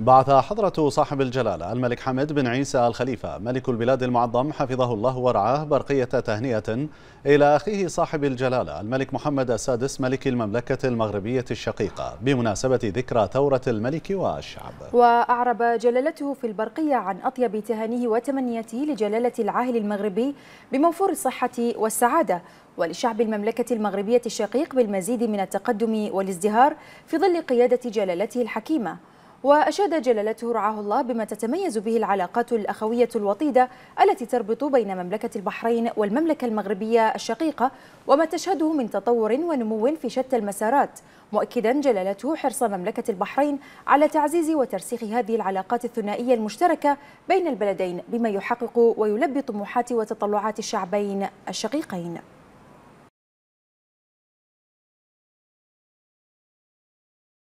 بعث حضرة صاحب الجلالة الملك حمد بن عيسى الخليفة ملك البلاد المعظم حفظه الله ورعاه برقية تهنئة إلى أخيه صاحب الجلالة الملك محمد السادس ملك المملكة المغربية الشقيقة بمناسبة ذكرى ثورة الملك والشعب وأعرب جلالته في البرقية عن أطيب تهانيه وتمنياته لجلالة العاهل المغربي بموفور الصحة والسعادة ولشعب المملكة المغربية الشقيق بالمزيد من التقدم والازدهار في ظل قيادة جلالته الحكيمة وأشاد جلالته رعاه الله بما تتميز به العلاقات الأخوية الوطيدة التي تربط بين مملكة البحرين والمملكة المغربية الشقيقة وما تشهده من تطور ونمو في شتى المسارات مؤكدا جلالته حرص مملكة البحرين على تعزيز وترسيخ هذه العلاقات الثنائية المشتركة بين البلدين بما يحقق ويلبي طموحات وتطلعات الشعبين الشقيقين